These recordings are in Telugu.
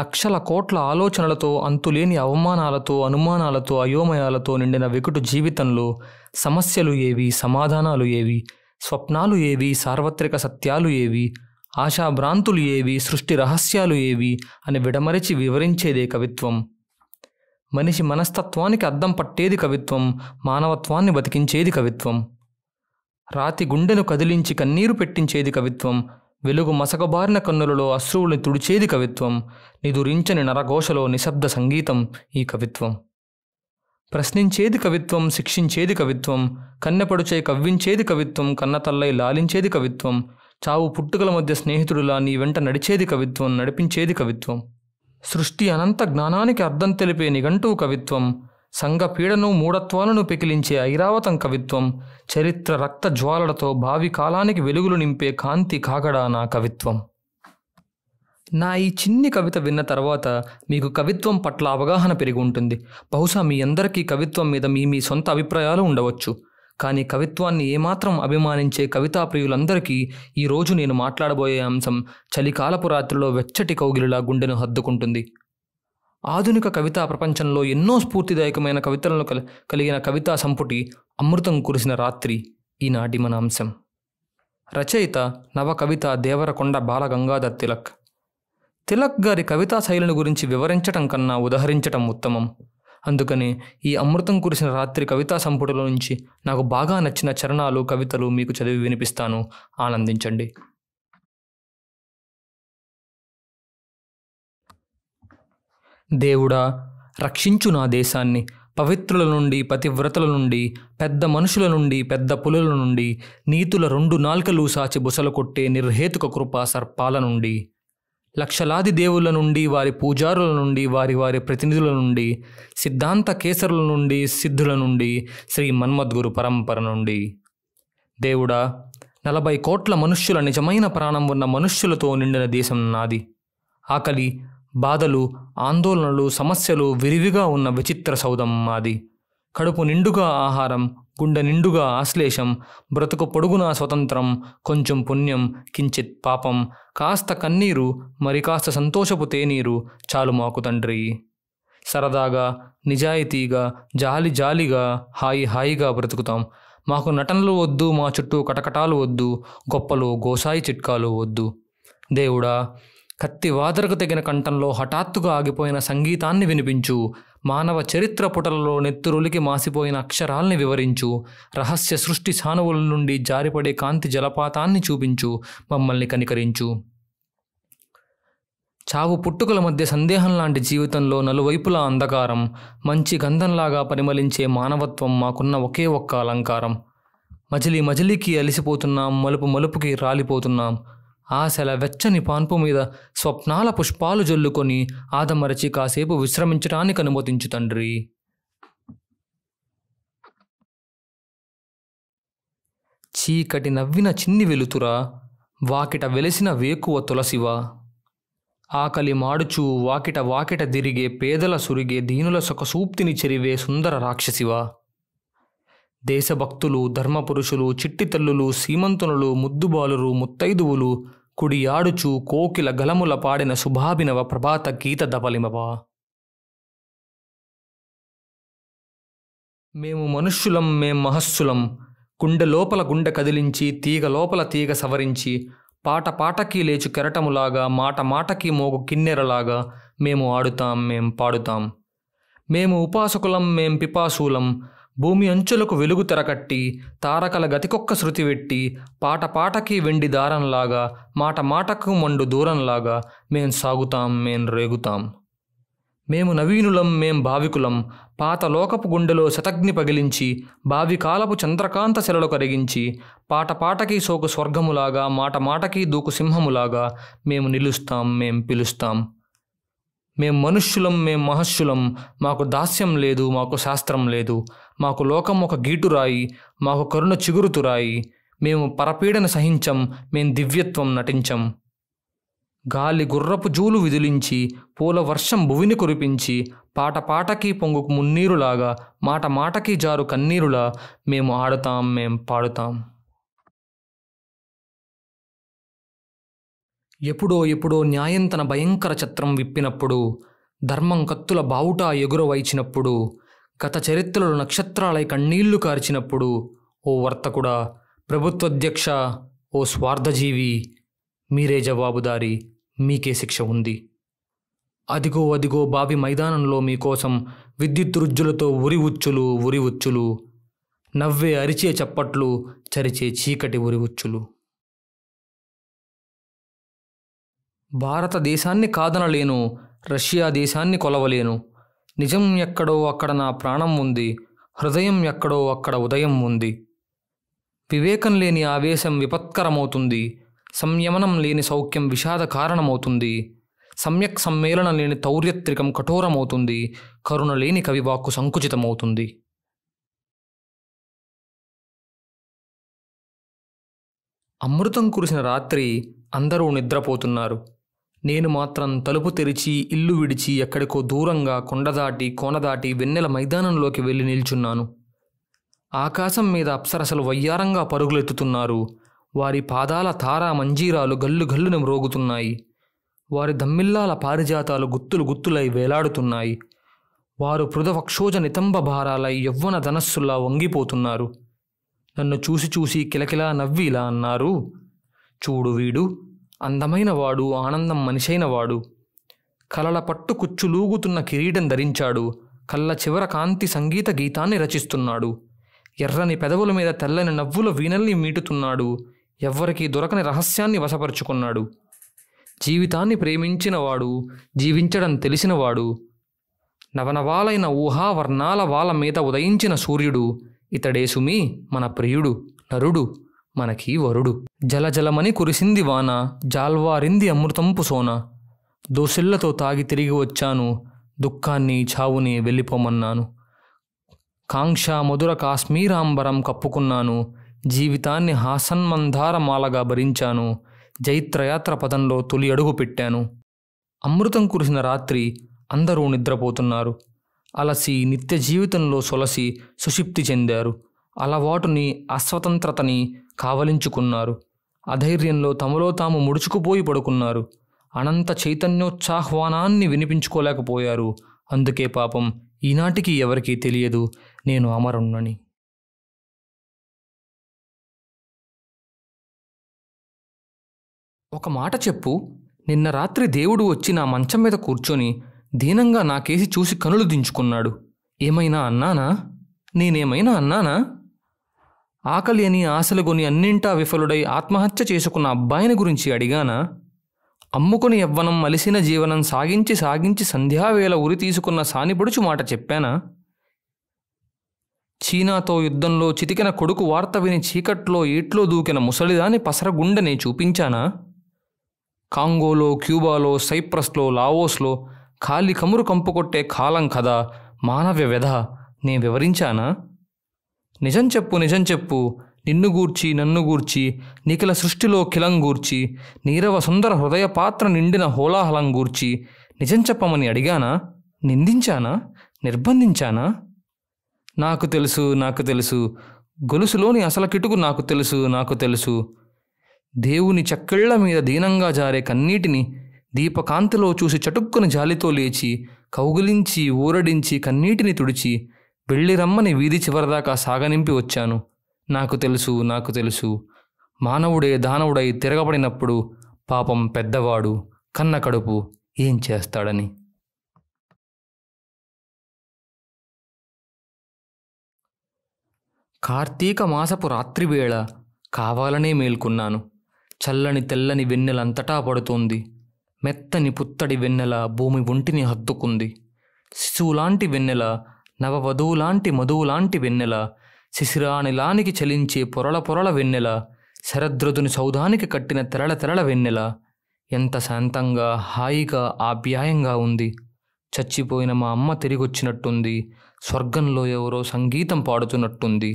లక్షల కోట్ల ఆలోచనలతో అంతులేని అవమానాలతో అనుమానాలతో అయోమయాలతో నిండిన వికటు జీవితంలో సమస్యలు ఏవి సమాధానాలు ఏవి స్వప్నాలు ఏవి సార్వత్రిక సత్యాలు ఏవి ఆశాభ్రాంతులు ఏవి సృష్టి రహస్యాలు ఏవి అని విడమరిచి వివరించేదే కవిత్వం మనిషి మనస్తత్వానికి అద్దం పట్టేది కవిత్వం మానవత్వాన్ని బతికించేది కవిత్వం రాతి గుండెను కదిలించి కన్నీరు పెట్టించేది కవిత్వం వెలుగు మసకబారిన కన్నులలో అశ్రువుల్ని తుడిచేది కవిత్వం నిదురించని నరఘోషలో నిశ్శబ్ద సంగీతం ఈ కవిత్వం ప్రశ్నించేది కవిత్వం శిక్షించేది కవిత్వం కన్నెపడుచే కవ్వించేది కవిత్వం కన్నతల్లై లాలించేది కవిత్వం చావు పుట్టుకల మధ్య స్నేహితుడులా నీ వెంట నడిచేది కవిత్వం నడిపించేది కవిత్వం సృష్టి అనంత జ్ఞానానికి అర్థం తెలిపే నిఘంటువు కవిత్వం సంఘపీడను మూఢత్వాలను పెకిలించే ఐరావతం కవిత్వం చరిత్ర రక్త జ్వాలలతో భావి కాలానికి వెలుగులు నింపే కాంతి కాగడా నా కవిత్వం నా ఈ చిన్ని కవిత విన్న తర్వాత మీకు కవిత్వం పట్ల అవగాహన పెరిగి ఉంటుంది బహుశా మీ అందరికీ కవిత్వం మీద మీ మీ సొంత అభిప్రాయాలు ఉండవచ్చు కానీ కవిత్వాన్ని ఏమాత్రం అభిమానించే కవితా ప్రియులందరికీ ఈరోజు నేను మాట్లాడబోయే అంశం చలికాలపు రాత్రిలో వెచ్చటి కౌగిలిలా గుండెను హద్దుకుంటుంది ఆధునిక కవితా ప్రపంచంలో ఎన్నో స్ఫూర్తిదాయకమైన కవితలను కలి కలిగిన కవితా సంపుటి అమృతం కురిసిన రాత్రి ఈనాటి మన అంశం రచయిత నవ కవిత దేవరకొండ బాలగంగాధర్ తిలక్ తిలక్ గారి కవితా శైలిని గురించి వివరించటం కన్నా ఉదహరించటం ఉత్తమం అందుకనే ఈ అమృతం కురిసిన రాత్రి కవితా సంపుటిలో నుంచి నాకు బాగా నచ్చిన చరణాలు కవితలు మీకు చదివి వినిపిస్తాను ఆనందించండి దేవుడా రక్షించు నా దేశాన్ని పవిత్రుల నుండి పతివ్రతల నుండి పెద్ద మనుషుల నుండి పెద్ద పులుల నుండి నీతుల రెండు నాల్కలు సాచి బుసలు కొట్టే నిర్హేతుక కృపా సర్పాల నుండి లక్షలాది దేవుళ్ళ నుండి వారి పూజారుల నుండి వారి వారి ప్రతినిధుల నుండి సిద్ధాంత కేసరుల నుండి సిద్ధుల నుండి శ్రీ మన్మద్గురు పరంపర నుండి దేవుడా నలభై కోట్ల మనుష్యుల నిజమైన ప్రాణం ఉన్న మనుష్యులతో నిండిన దేశం నాది ఆకలి బాధలు ఆందోళనలు సమస్యలు విరివిగా ఉన్న విచిత్ర సౌధం మాది కడుపు నిండుగా ఆహారం గుండె నిండుగా ఆశ్లేషం బ్రతుకు పొడుగునా స్వతంత్రం కొంచెం పుణ్యం కించిత్ పాపం కాస్త కన్నీరు మరి కాస్త సంతోషపు తేనీరు చాలు మాకు తండ్రి సరదాగా నిజాయితీగా జాలి జాలిగా హాయి హాయిగా బ్రతుకుతాం మాకు నటనలు వద్దు మా చుట్టూ కటకటాలు వద్దు గొప్పలు గోసాయి చిట్కాలు వద్దు దేవుడా కత్తి వాదరకు తెగిన కంఠంలో హఠాత్తుగా ఆగిపోయిన సంగీతాన్ని వినిపించు మానవ చరిత్ర పుటలలో నెత్తురులికి మాసిపోయిన అక్షరాల్ని వివరించు రహస్య సృష్టి సానువుల నుండి జారిపడే కాంతి జలపాతాన్ని చూపించు మమ్మల్ని కనికరించు చావు పుట్టుకల మధ్య సందేహం లాంటి జీవితంలో నలువైపులా అంధకారం మంచి గంధంలాగా పరిమళించే మానవత్వం మాకున్న ఒకే ఒక్క అలంకారం మజిలీ మజిలీకి అలిసిపోతున్నాం మలుపు మలుపుకి రాలిపోతున్నాం ఆశల వెచ్చని పాన్పు మీద స్వప్నాల పుష్పాలు జల్లుకొని ఆదమరచి కాసేపు విశ్రమించడానికి అనుమతించు తండ్రి చీకటి నవ్విన చిన్ని వెలుతురా వాకిట వెలిసిన వేకువ తులసివా ఆకలి మాడుచు వాకిట వాకిట దిరిగే పేదల సురిగే దీనుల సుఖసూప్తిని చెరివే సుందర రాక్షసివా దేశభక్తులు ధర్మపురుషులు చిట్టితల్లులు సీమంతునులు ముద్దుబాలురు ముత్తైదువులు కుడి ఆడుచు కోకిల గలముల పాడిన శుభాభినవ ప్రభాత గీత దబలిమవ మేము మనుష్యులం మేం మహస్సులం గుండె లోపల గుండె కదిలించి తీగ లోపల తీగ సవరించి పాట పాటకి లేచు కెరటములాగా మాట మాటకి మోగు కిన్నెరలాగా మేము ఆడుతాం మేం పాడుతాం మేము ఉపాసకులం మేం పిపాసూలం భూమి అంచులకు వెలుగు తెరకట్టి తారకల గతికొక్క శృతి వెట్టి పాట పాటకి వెండి దారంలాగా మాట మాటకు మండు దూరంలాగా మేం సాగుతాం మేం రేగుతాం మేము నవీనులం మేం భావికులం పాత లోకపు గుండెలో శతగ్ని పగిలించి బావి కాలపు చంద్రకాంత శిలలో కరిగించి పాట పాటకి సోకు స్వర్గములాగా మాట మాటకి దూకు సింహములాగా మేము నిలుస్తాం మేం పిలుస్తాం మేం మనుష్యులం మేం మహర్షులం మాకు దాస్యం లేదు మాకు శాస్త్రం లేదు మాకు లోకం ఒక గీటురాయి మాకు కరుణ చిగురుతురాయి మేము పరపీడన సహించం మేం దివ్యత్వం నటించం గాలి గుర్రపు జూలు విదిలించి పూల వర్షం భువిని కురిపించి పాట పాటకి పొంగు మున్నీరులాగా మాట మాటకి జారు కన్నీరులా మేము ఆడతాం మేం పాడుతాం ఎప్పుడో ఎప్పుడో న్యాయం తన భయంకర ఛత్రం విప్పినప్పుడు ధర్మం కత్తుల బావుట ఎగురవైచినప్పుడు గత చరిత్రలు నక్షత్రాలై కన్నీళ్లు కార్చినప్పుడు ఓ వర్తకుడ ప్రభుత్వాధ్యక్ష ఓ స్వార్థజీవి మీరే జవాబుదారి మీకే శిక్ష ఉంది అదిగో అదిగో బావి మైదానంలో మీకోసం విద్యుత్ రుజ్జులతో ఉరి ఉచ్చులు ఉరి ఉచ్చులు నవ్వే అరిచే చప్పట్లు చరిచే చీకటి ఉరి ఉచ్చులు భారతదేశాన్ని కాదనలేను రష్యా దేశాన్ని కొలవలేను నిజం ఎక్కడో అక్కడ నా ప్రాణం ఉంది హృదయం ఎక్కడో అక్కడ ఉదయం ఉంది వివేకం లేని ఆవేశం విపత్కరమవుతుంది సంయమనం లేని సౌఖ్యం విషాద కారణమవుతుంది సమ్యక్ సమ్మేళనం లేని తౌర్యత్రికం కఠోరమవుతుంది కరుణ లేని కవివాక్కు సంకుచితమవుతుంది అమృతం కురిసిన రాత్రి అందరూ నిద్రపోతున్నారు నేను మాత్రం తలుపు తెరిచి ఇల్లు విడిచి ఎక్కడికో దూరంగా కొండదాటి కోనదాటి వెన్నెల మైదానంలోకి వెళ్ళి నిల్చున్నాను ఆకాశం మీద అప్సరసలు వయ్యారంగా పరుగులెత్తుతున్నారు వారి పాదాల తారా మంజీరాలు గల్లు గల్లున మ్రోగుతున్నాయి వారి దమ్మిల్లాల పారిజాతాలు గుత్తులు గుత్తులై వేలాడుతున్నాయి వారు పృథవక్షోజ నితంబ భారాలై యవ్వన ధనస్సులా వంగిపోతున్నారు నన్ను చూసి చూసి కిలకిలా నవ్విలా అన్నారు చూడు వీడు అందమైన వాడు ఆనందం మనిషైన వాడు కలల పట్టు కుచ్చులూగుతున్న కిరీటం ధరించాడు కళ్ళ చివర కాంతి సంగీత గీతాన్ని రచిస్తున్నాడు ఎర్రని పెదవుల మీద తెల్లని నవ్వుల వీణల్ని మీటుతున్నాడు ఎవ్వరికీ దొరకని రహస్యాన్ని వశపరుచుకున్నాడు జీవితాన్ని ప్రేమించినవాడు జీవించడం తెలిసినవాడు నవనవాలైన ఊహావర్ణాల వాల మీద ఉదయించిన సూర్యుడు ఇతడే సుమి మన ప్రియుడు నరుడు మనకి వరుడు జలజలమని కురిసింది వాన జాల్వారింది అమృతంపు సోన దోసిళ్లతో తాగి తిరిగి వచ్చాను దుఃఖాన్ని చావుని వెళ్ళిపోమన్నాను కాంక్ష మధుర కాశ్మీరాంబరం కప్పుకున్నాను జీవితాన్ని హాసన్మంధారమాలగా భరించాను జైత్రయాత్ర పదంలో తొలి అడుగు పెట్టాను అమృతం కురిసిన రాత్రి అందరూ నిద్రపోతున్నారు అలసి నిత్య జీవితంలో సొలసి సుషిప్తి చెందారు అలవాటుని అస్వతంత్రతని కావలించుకున్నారు అధైర్యంలో తమలో తాము ముడుచుకుపోయి పడుకున్నారు అనంత చైతన్యోత్సాహ్వానాన్ని వినిపించుకోలేకపోయారు అందుకే పాపం ఈనాటికి ఎవరికీ తెలియదు నేను అమరుణ్ణని ఒక మాట చెప్పు నిన్న రాత్రి దేవుడు వచ్చి నా మంచం మీద కూర్చొని దీనంగా నాకేసి చూసి కనులు దించుకున్నాడు ఏమైనా అన్నానా నేనేమైనా అన్నానా ఆకలి అని ఆశలు కొని అన్నింటా విఫలుడై ఆత్మహత్య చేసుకున్న అబ్బాయిని గురించి అడిగానా అమ్ముకుని యవ్వనం మలిసిన జీవనం సాగించి సాగించి సంధ్యావేళ ఉరి తీసుకున్న సానిపొడుచు మాట చెప్పానా చీనాతో యుద్ధంలో చితికిన కొడుకు వార్త విని చీకట్లో ఏట్లో దూకిన ముసలిదాని పసరగుండని చూపించానా కాంగోలో క్యూబాలో సైప్రస్లో లావోస్లో ఖాళీ కమురు కంపుకొట్టే కాలం కదా మానవ్య వ్యధ నే వివరించానా నిజం చెప్పు నిజం చెప్పు నిన్ను గూర్చి నన్ను గూర్చి నిఖిల సృష్టిలో కిలం గూర్చి నీరవ సుందర హృదయ పాత్ర నిండిన హోలాహలం గూర్చి నిజం చెప్పమని అడిగానా నిందించానా నిర్బంధించానా నాకు తెలుసు నాకు తెలుసు గొలుసులోని అసల కిటుకు నాకు తెలుసు నాకు తెలుసు దేవుని చక్కెళ్ల మీద దీనంగా జారే కన్నీటిని దీపకాంతిలో చూసి చటుక్కుని జాలితో లేచి కౌగిలించి ఊరడించి కన్నీటిని తుడిచి వెళ్ళి రమ్మని వీధి చివరిదాకా సాగనింపి వచ్చాను నాకు తెలుసు నాకు తెలుసు మానవుడే దానవుడై తిరగబడినప్పుడు పాపం పెద్దవాడు కన్న కడుపు ఏం చేస్తాడని కార్తీక మాసపు రాత్రివేళ కావాలనే మేల్కొన్నాను చల్లని తెల్లని వెన్నెలంతటా పడుతోంది మెత్తని పుత్తడి వెన్నెల భూమి ఒంటిని హత్తుకుంది శిశువులాంటి వెన్నెల నవవధువులాంటి మధువులాంటి వెన్నెల శిశిరానిలానికి చలించే పొరల పొరల వెన్నెల శరదృతుని సౌధానికి కట్టిన తెరళ తెరళ వెన్నెల ఎంత శాంతంగా హాయిగా ఆప్యాయంగా ఉంది చచ్చిపోయిన మా అమ్మ తిరిగొచ్చినట్టుంది స్వర్గంలో ఎవరో సంగీతం పాడుతున్నట్టుంది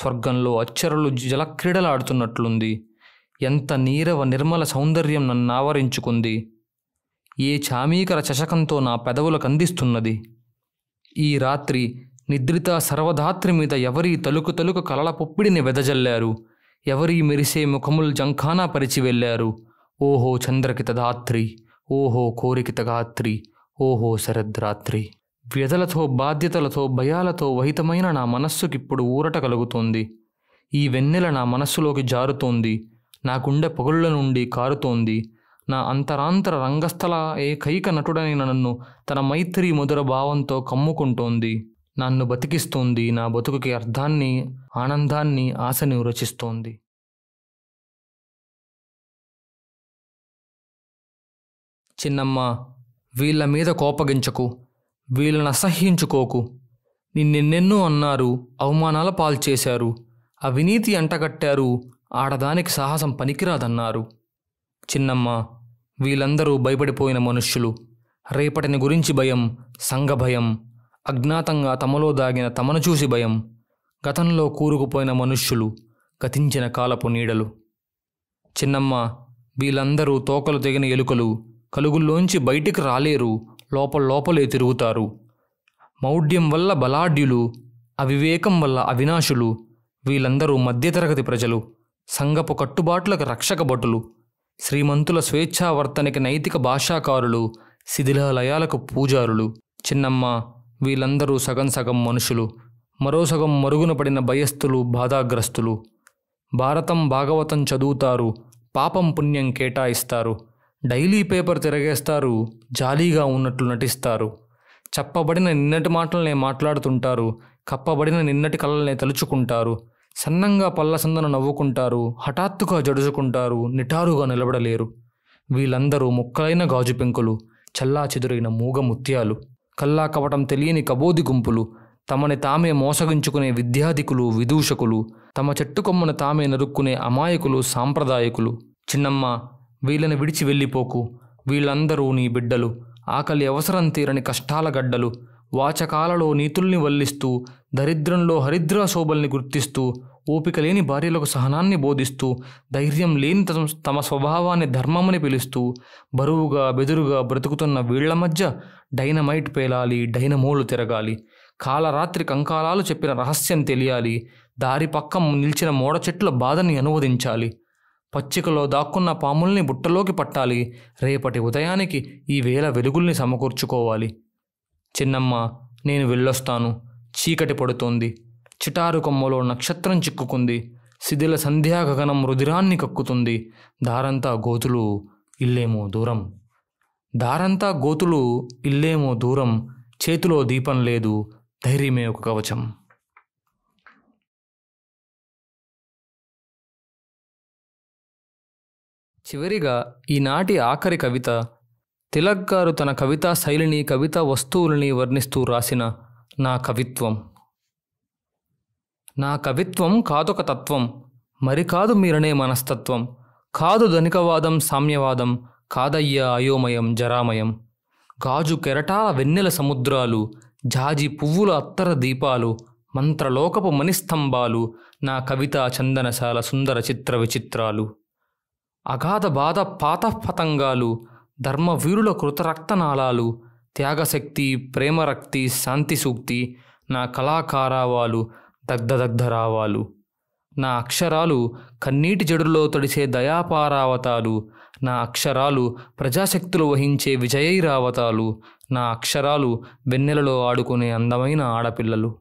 స్వర్గంలో అచ్చరులు జలక్రీడలాడుతున్నట్లుంది ఎంత నీరవ నిర్మల సౌందర్యం నన్ను ఆవరించుకుంది ఏ చామీకర చషకంతో నా పెదవులకు అందిస్తున్నది ఈ రాత్రి నిద్రిత సర్వధాత్రి మీద ఎవరి తలుకు తలుకు కలల పుప్పిడిని వెదజల్లారు ఎవరి మెరిసే ముఖములు జంఖానా పరిచి వెళ్ళారు ఓహో చంద్రకిత ధాత్రి ఓహో కోరికిత గాత్రి ఓహో శరద్రాత్రి వ్యధలతో బాధ్యతలతో భయాలతో వహితమైన నా మనస్సుకిప్పుడు ఊరట కలుగుతోంది ఈ వెన్నెల నా మనస్సులోకి జారుతోంది నా గుండె పగుళ్ళ నుండి కారుతోంది నా అంతరాంతర రంగస్థల ఏకైక నటుడైన నన్ను తన మైత్రి మధుర భావంతో కమ్ముకుంటోంది నన్ను బతికిస్తోంది నా బతుకుకి అర్థాన్ని ఆనందాన్ని ఆశని రచిస్తోంది చిన్నమ్మ వీళ్ళ మీద కోపగించకు వీళ్ళని అసహ్యించుకోకు నిన్నెన్నెన్నో అన్నారు అవమానాల పాల్చేశారు అవినీతి అంటగట్టారు ఆడదానికి సాహసం పనికిరాదన్నారు చిన్నమ్మ వీళ్ళందరూ భయపడిపోయిన మనుష్యులు రేపటిని గురించి భయం సంఘ భయం అజ్ఞాతంగా తమలో దాగిన తమను చూసి భయం గతంలో కూరుకుపోయిన మనుష్యులు గతించిన కాలపు నీడలు చిన్నమ్మ వీళ్ళందరూ తోకలు తెగిన ఎలుకలు కలుగుల్లోంచి బయటికి రాలేరు లోపల లోపలే తిరుగుతారు మౌఢ్యం వల్ల బలాఢ్యులు అవివేకం వల్ల అవినాశులు వీళ్ళందరూ మధ్యతరగతి ప్రజలు సంగపు కట్టుబాట్లకు రక్షక భటులు శ్రీమంతుల స్వేచ్ఛావర్తనకి నైతిక భాషాకారులు శిథిలాలయాలకు పూజారులు చిన్నమ్మ వీళ్ళందరూ సగం సగం మనుషులు మరో సగం మరుగున పడిన భయస్థులు బాధాగ్రస్తులు భారతం భాగవతం చదువుతారు పాపం పుణ్యం కేటాయిస్తారు డైలీ పేపర్ తిరగేస్తారు జాలీగా ఉన్నట్లు నటిస్తారు చెప్పబడిన నిన్నటి మాటలనే మాట్లాడుతుంటారు కప్పబడిన నిన్నటి కళలనే తలుచుకుంటారు సన్నంగా పల్లసందన నవ్వుకుంటారు హఠాత్తుగా జడుచుకుంటారు నిటారుగా నిలబడలేరు వీళ్ళందరూ ముక్కలైన గాజు పెంకులు చల్లా చెదురైన మూగ ముత్యాలు కల్లా కవటం తెలియని కబోది గుంపులు తమని తామే మోసగించుకునే విద్యాధికులు విదూషకులు తమ చెట్టుకొమ్మను తామే నరుక్కునే అమాయకులు సాంప్రదాయకులు చిన్నమ్మ వీళ్ళని విడిచి వెళ్ళిపోకు వీళ్ళందరూ నీ బిడ్డలు ఆకలి అవసరం తీరని కష్టాల గడ్డలు వాచకాలలో నీతుల్ని వల్లిస్తూ దరిద్రంలో హరిద్రా శోభల్ని గుర్తిస్తూ ఓపిక లేని భార్యలకు సహనాన్ని బోధిస్తూ ధైర్యం లేని తమ స్వభావాన్ని ధర్మమని పిలుస్తూ బరువుగా బెదురుగా బ్రతుకుతున్న వీళ్ల మధ్య డైనమైట్ పేలాలి డైనమోలు తిరగాలి కాలరాత్రి కంకాలాలు చెప్పిన రహస్యం తెలియాలి దారి పక్కం నిలిచిన మోడ చెట్ల బాధని అనువదించాలి పచ్చికలో దాక్కున్న పాముల్ని బుట్టలోకి పట్టాలి రేపటి ఉదయానికి ఈ వేల వెలుగుల్ని సమకూర్చుకోవాలి చిన్నమ్మ నేను వెళ్ళొస్తాను చీకటి పడుతోంది చిటారు కొమ్మలో నక్షత్రం చిక్కుకుంది శిథిల సంధ్యాగగనం రుధిరాన్ని కక్కుతుంది దారంతా గోతులు ఇల్లేమో దూరం దారంతా గోతులు ఇల్లేమో దూరం చేతిలో దీపం లేదు ధైర్యమే ఒక కవచం చివరిగా ఈనాటి ఆఖరి కవిత తిలక్ గారు తన కవితా శైలిని కవితా వస్తువులని వర్ణిస్తూ రాసిన నా కవిత్వం నా కవిత్వం కాదొక తత్వం మరి కాదు మీరనే మనస్తత్వం కాదు ధనికవాదం సామ్యవాదం కాదయ్య అయోమయం జరామయం గాజు కెరటాల వెన్నెల సముద్రాలు జాజి పువ్వుల అత్తర దీపాలు మంత్రలోకపు మణిస్తంభాలు నా కవితా చందనశాల సుందర చిత్ర విచిత్రాలు అగాధ బాధ పాతపతంగాలు ధర్మవీరుల కృతరక్తనాళాలు త్యాగశక్తి ప్రేమరక్తి శాంతి సూక్తి నా కళాకారావాలు రావాలు నా అక్షరాలు కన్నీటి జడులో తడిసే దయాపారావతాలు నా అక్షరాలు ప్రజాశక్తులు వహించే విజయైరావతాలు నా అక్షరాలు వెన్నెలలో ఆడుకునే అందమైన ఆడపిల్లలు